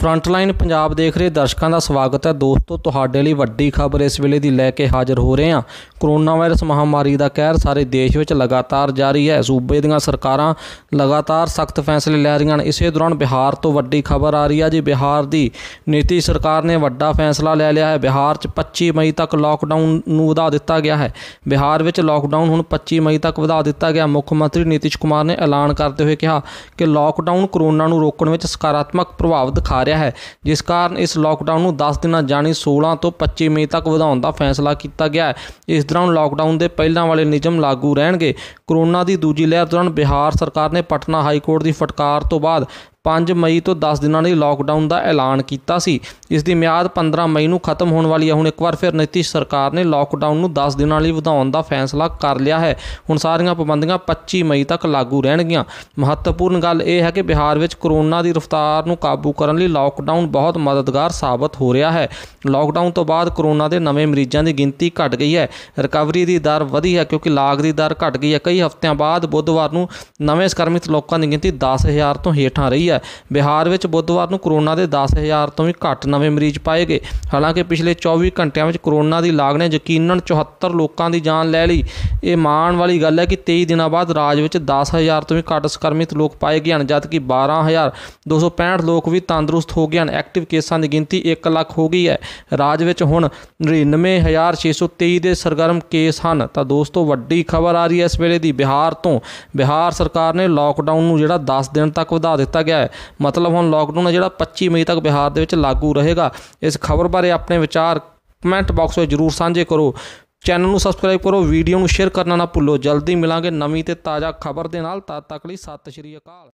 frontline Punjab ਦੇਖ ਰਹੇ ਦਰਸ਼ਕਾਂ ਦਾ ਸਵਾਗਤ ਹੈ ਦੋਸਤੋ ਤੁਹਾਡੇ ਲਈ ਵੱਡੀ ਖਬਰ ਇਸ ਵੇਲੇ ਦੀ ਲੈ ਕੇ ਹਾਜ਼ਰ ਹੋ ਰਹੇ ਹਾਂ ਕੋਰੋਨਾ ਵਾਇਰਸ ਮਹਾਮਾਰੀ ਦਾ ਕਹਿਰ ਸਾਰੇ ਦੇਸ਼ ਵਿੱਚ ਲਗਾਤਾਰ ਜਾਰੀ ਹੈ ਸੂਬੇ ਦੀਆਂ ਸਰਕਾਰਾਂ ਲਗਾਤਾਰ ਸਖਤ ਫੈਸਲੇ ਲੈ ਰਹੀਆਂ ਹਨ ਇਸੇ ਦੌਰਾਨ ਬਿਹਾਰ ਤੋਂ ਵੱਡੀ ਖਬਰ ਆ ਰਹੀ ਹੈ ਜੀ ਬਿਹਾਰ ਦੀ ਨੀਤੀ ਸਰਕਾਰ ਨੇ ਵੱਡਾ ਫੈਸਲਾ ਲੈ ਲਿਆ ਹੈ ਬਿਹਾਰ 'ਚ 25 ਮਈ ਤੱਕ ਲਾਕਡਾਊਨ ਨੂੰ ਵਧਾ ਦਿੱਤਾ ਗਿਆ ਹੈ ਬਿਹਾਰ ਵਿੱਚ ਲਾਕਡਾਊਨ ਹੁਣ 25 ਮਈ ਤੱਕ ਵਧਾ ਦਿੱਤਾ ਗਿਆ ਮੁੱਖ ਮੰਤਰੀ ਨੀਤੀਸ਼ ਕੁਮਾਰ ਨੇ ਐਲਾਨ ਕਰਦੇ ਹੋਏ ਕਿਹਾ ਕਿ ਲਾਕਡਾਊਨ ਕੋਰੋਨਾ ਨੂੰ ਰੋਕਣ ਵਿੱਚ ਸਕਾਰਾਤਮਕ ਪ੍ਰਭਾਵ ਦਿਖਾ ਦਿਖਾ ਰਿਹਾ ਹੈ ਜਿਸ ਕਾਰਨ ਇਸ ਲਾਕਡਾਊਨ ਨੂੰ 10 ਦਿਨਾਂ ਜਾਣੀ 16 ਤੋਂ 25 ਮਈ ਤੱਕ ਵਧਾਉਣ ਦਾ ਫੈਸਲਾ ਕੀਤਾ ਗਿਆ ਹੈ ਇਸ ਦੌਰਾਨ ਲਾਕਡਾਊਨ ਦੇ ਪਹਿਲਾਂ ਵਾਲੇ ਨਿਯਮ ਲਾਗੂ ਰਹਿਣਗੇ ਕਰੋਨਾ ਦੀ ਦੂਜੀ ਲਹਿਰ ਦੌਰਾਨ ਬਿਹਾਰ ਸਰਕਾਰ ਨੇ ਪਟਨਾ ਹਾਈ ਕੋਰਟ ਦੀ ਫਟਕਾਰ ਤੋਂ ਬਾਅਦ 5 ਮਈ ਤੋਂ 10 ਦਿਨਾਂ ਲਈ ਲਾਕਡਾਊਨ ਦਾ ਐਲਾਨ ਕੀਤਾ ਸੀ ਇਸ ਦੀ ਮਿਆਦ 15 ਮਈ ਨੂੰ ਖਤਮ ਹੋਣ ਵਾਲੀ ਹੈ ਹੁਣ ਇੱਕ ਵਾਰ ਫਿਰ ਨਿਤੀਸ਼ ਸਰਕਾਰ ਨੇ ਲਾਕਡਾਊਨ ਨੂੰ 10 ਦਿਨਾਂ ਲਈ ਵਧਾਉਣ ਦਾ ਫੈਸਲਾ ਕਰ ਲਿਆ ਹੈ ਹੁਣ ਸਾਰੀਆਂ ਪਾਬੰਦੀਆਂ 25 ਮਈ ਤੱਕ ਲਾਗੂ ਰਹਿਣਗੀਆਂ ਮਹੱਤਵਪੂਰਨ ਗੱਲ ਇਹ ਹੈ ਕਿ ਬਿਹਾਰ ਵਿੱਚ ਕੋਰੋਨਾ ਦੀ ਰਫ਼ਤਾਰ ਨੂੰ ਕਾਬੂ ਕਰਨ ਲਈ ਲਾਕਡਾਊਨ ਬਹੁਤ ਮਦਦਗਾਰ ਸਾਬਤ ਹੋ ਰਿਹਾ ਹੈ ਲਾਕਡਾਊਨ ਤੋਂ ਬਾਅਦ ਕੋਰੋਨਾ ਦੇ ਨਵੇਂ ਮਰੀਜ਼ਾਂ ਦੀ ਗਿਣਤੀ ਘਟ ਗਈ ਹੈ ਰਿਕਵਰੀ ਦੀ ਦਰ ਵਧੀ ਹੈ ਕਿਉਂਕਿ ਲਾਗ ਦੀ ਦਰ ਘਟ ਗਈ ਹੈ ਕਈ ਹਫ਼ਤਿਆਂ ਬਾਅਦ ਬੁੱਧਵਾਰ ਨੂੰ ਨਵੇਂ ਸੰਕਰਮਿਤ ਲੋਕਾਂ ਦੀ ਗਿਣਤੀ 10000 ਤੋਂ ਹੇਠਾਂ ਰਹੀ ਹੈ ਹੈ ਬਿਹਾਰ ਵਿੱਚ ਬੁੱਧਵਾਰ ਨੂੰ ਕੋਰੋਨਾ ਦੇ 10000 ਤੋਂ ਵੀ ਘੱਟ ਨਵੇਂ ਮਰੀਜ਼ ਪਾਏ ਗਏ ਹਾਲਾਂਕਿ ਪਿਛਲੇ 24 ਘੰਟਿਆਂ ਵਿੱਚ ਕੋਰੋਨਾ ਦੀ ਲਾਗ ਨੇ ਯਕੀਨਨ 74 ਲੋਕਾਂ ਦੀ ਜਾਨ ਲੈ ਲਈ ਇਹ ਮਾਣ ਵਾਲੀ ਗੱਲ ਹੈ ਕਿ 23 ਦਿਨਾਂ ਬਾਅਦ ਰਾਜ ਵਿੱਚ 10000 ਤੋਂ ਵੀ ਘੱਟ ਸੰਕਰਮਿਤ ਲੋਕ ਪਾਏ ਗਏ ਹਨ ਜਦਕਿ 12265 ਲੋਕ ਵੀ ਤੰਦਰੁਸਤ ਹੋ ਗਏ ਹਨ ਐਕਟਿਵ ਕੇਸਾਂ ਦੀ ਗਿਣਤੀ 1 ਲੱਖ ਹੋ ਗਈ ਹੈ ਰਾਜ ਵਿੱਚ ਹੁਣ 99623 ਦੇ ਸਰਗਰਮ ਕੇਸ ਹਨ ਤਾਂ ਦੋਸਤੋ ਵੱਡੀ ਖਬਰ ਆ ਰਹੀ ਹੈ ਇਸ ਵੇਲੇ ਦੀ ਬਿਹਾਰ ਤੋਂ ਬਿਹਾਰ ਸਰਕਾਰ ਨੇ ਲਾਕਡਾਊਨ ਨੂੰ ਜਿਹੜਾ 10 ਦਿਨ ਤੱਕ ਵਧਾ ਦਿੱਤਾ ਗਿਆ ਹੈ ਮਤਲਬ ਹੁਣ ਲਾਕਡਾਊਨ ਹੈ ਜਿਹੜਾ 25 ਮਈ ਤੱਕ ਬਿਹਾਰ ਦੇ ਵਿੱਚ ਲਾਗੂ ਰਹੇਗਾ ਇਸ ਖਬਰ ਬਾਰੇ ਆਪਣੇ ਵਿਚਾਰ ਕਮੈਂਟ ਬਾਕਸ ਵਿੱਚ ਜ਼ਰੂਰ ਸਾਂਝੇ ਕਰੋ ਚੈਨਲ ਨੂੰ ਸਬਸਕ੍ਰਾਈਬ ਕਰੋ ਵੀਡੀਓ ਨੂੰ ਸ਼ੇਅਰ ਕਰਨਾ ਨਾ ਭੁੱਲੋ ਜਲਦੀ ਮਿਲਾਂਗੇ ਨਵੀਂ ਤੇ ਤਾਜ਼ਾ ਖਬਰ ਦੇ ਨਾਲ ਤਦ ਤੱਕ ਲਈ ਸਤਿ ਸ਼੍ਰੀ ਅਕਾਲ